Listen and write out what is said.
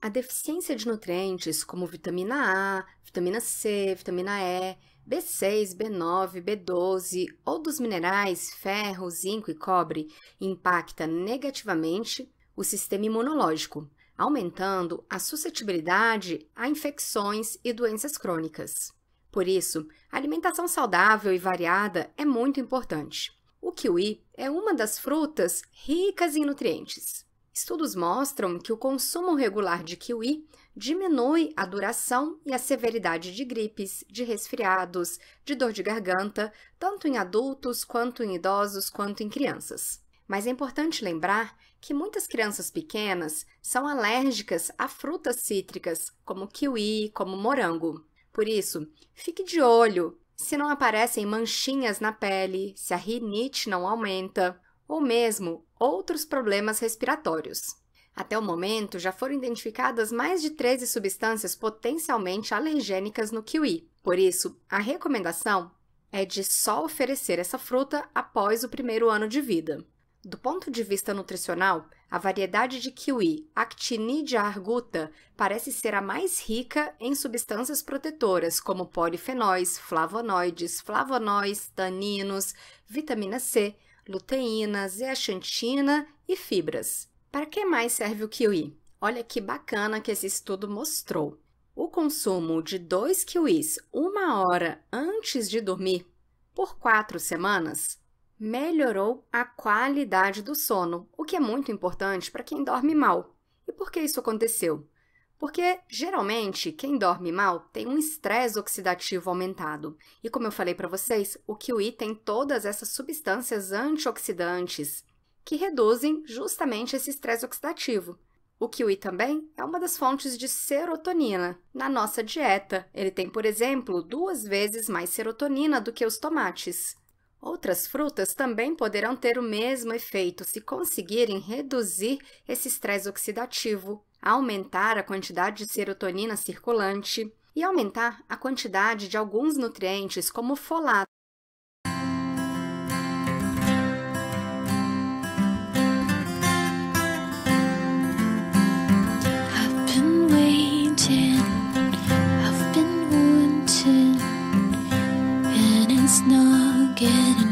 A deficiência de nutrientes como vitamina A, vitamina C, vitamina E, B6, B9, B12 ou dos minerais ferro, zinco e cobre impacta negativamente o sistema imunológico, aumentando a suscetibilidade a infecções e doenças crônicas. Por isso, a alimentação saudável e variada é muito importante. O kiwi é uma das frutas ricas em nutrientes. Estudos mostram que o consumo regular de kiwi diminui a duração e a severidade de gripes, de resfriados, de dor de garganta, tanto em adultos quanto em idosos quanto em crianças. Mas é importante lembrar que muitas crianças pequenas são alérgicas a frutas cítricas, como kiwi, como morango. Por isso, fique de olho se não aparecem manchinhas na pele, se a rinite não aumenta, ou mesmo outros problemas respiratórios. Até o momento, já foram identificadas mais de 13 substâncias potencialmente alergênicas no kiwi. Por isso, a recomendação é de só oferecer essa fruta após o primeiro ano de vida. Do ponto de vista nutricional, a variedade de kiwi Actinidia arguta parece ser a mais rica em substâncias protetoras, como polifenóis, flavonoides, flavonóis, taninos, vitamina C, Luteínas, zeaxantina e fibras. Para que mais serve o kiwi? Olha que bacana que esse estudo mostrou. O consumo de dois kiwis uma hora antes de dormir por quatro semanas melhorou a qualidade do sono, o que é muito importante para quem dorme mal. E por que isso aconteceu? Porque geralmente quem dorme mal tem um estresse oxidativo aumentado. E como eu falei para vocês, o kiwi tem todas essas substâncias antioxidantes que reduzem justamente esse estresse oxidativo. O kiwi também é uma das fontes de serotonina na nossa dieta. Ele tem, por exemplo, duas vezes mais serotonina do que os tomates. Outras frutas também poderão ter o mesmo efeito se conseguirem reduzir esse estresse oxidativo aumentar a quantidade de serotonina circulante e aumentar a quantidade de alguns nutrientes, como folato. getting